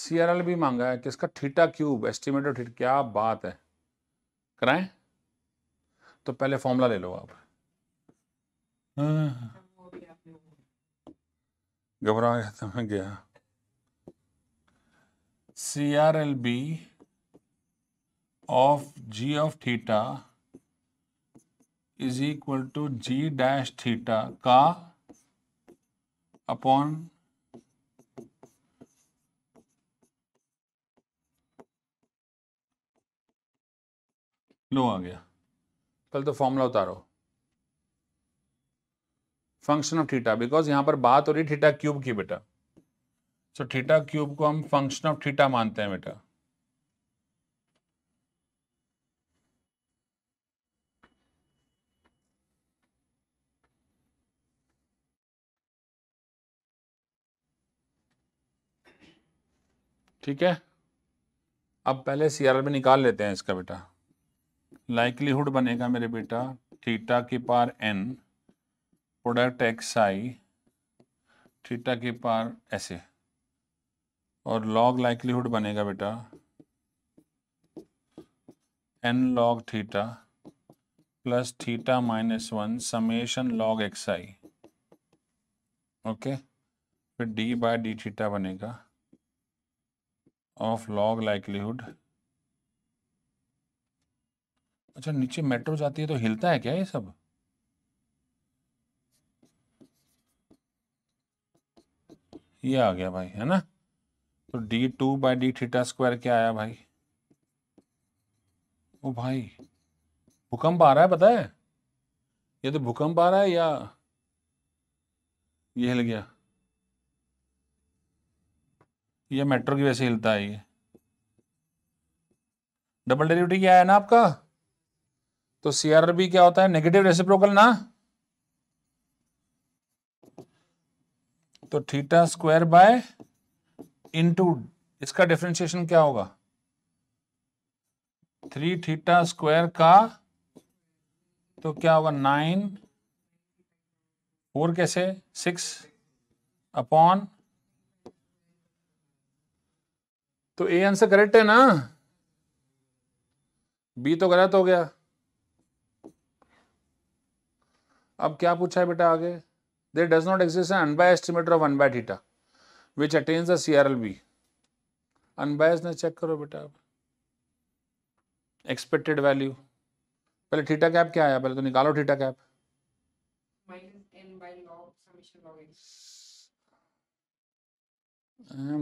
सी R L भी मांगा है किसका थीटा क्यूब एस्टिमेटेड थीटा क्या बात है कराएं तो पहले फॉर्मूला ले लो आप हाँ। घबरा गया था मैं गया C R L B of G of theta is equal to G dash theta का अपॉन लो आ गया कल तो फॉर्मूला उतारो फंक्शन ऑफ थीटा बिकॉज यहां पर बात हो रही थीटा क्यूब की बेटा सो थीटा क्यूब को हम फंक्शन ऑफ थीटा मानते हैं बेटा ठीक है अब पहले सीआरएल में निकाल लेते हैं इसका बेटा लाइकलीहुड बनेगा मेरे बेटा थीटा के पार N product X I theta के पार ऐसे और लॉग लाइकलीहुड बनेगा बेटा N log theta plus theta minus one summation log X I okay फिर डी बाय डी थीटा बनेगा ऑफ लॉग लाइकलीहुड अच्छा नीचे मेट्रो जाती है तो हिलता है क्या ये सब ये आ गया भाई है ना तो D two by D theta square क्या आया भाई ओ भाई भूकंप आ रहा है पता है ये तो भूकंप आ रहा है या ये हिल गया ये मेट्रो की वजह से हिलता है ये डबल डेरिवेटिव क्या है ना आपका तो सीआरबी क्या होता है नेगेटिव रेसिप्रोकल ना तो थीटा स्क्वायर बाय इनटू इसका डिफ्रेंशिएशन क्या होगा थ्री थीटा स्क्वायर का तो क्या होगा नाइन फोर कैसे सिक्स अपॉन तो ए आंसर करेक्ट है ना बी तो गलत हो गया अब क्या पूछा है बेटा आगे there does not exist an unbiased estimator of unbiased theta which attains the C R L B check करो बेटा आप एक्सपेक्टेड वैल्यू पहले थीटा कैप क्या आया पहले तो निकालो theta cap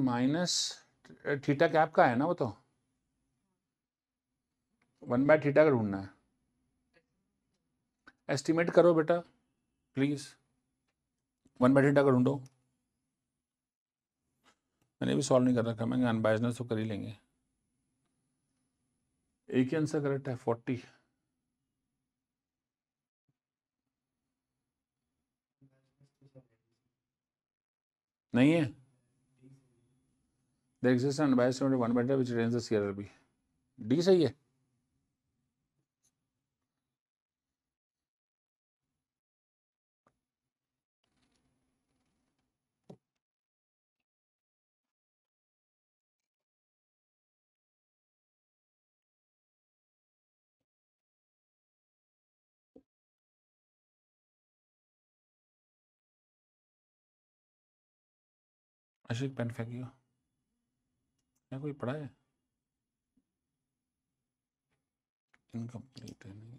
minus theta cap का है ना वो तो वन बाय थीटा का ढूंढना है एस्टिमेट करो बेटा प्लीज़ वन बाई डेटा का ढूंढो मैंने भी सॉल्व नहीं कर रखा मैं अनबाइजनेस तो कर ही लेंगे एक ही आंसर करेक्ट है फोर्टी नहीं है देख exists an unbiased theta which range the CRLB. सही है अशिक पेन फेंकियो क्या कोई पढ़ा है इनकम्प्लीट है नहीं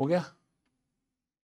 हो गया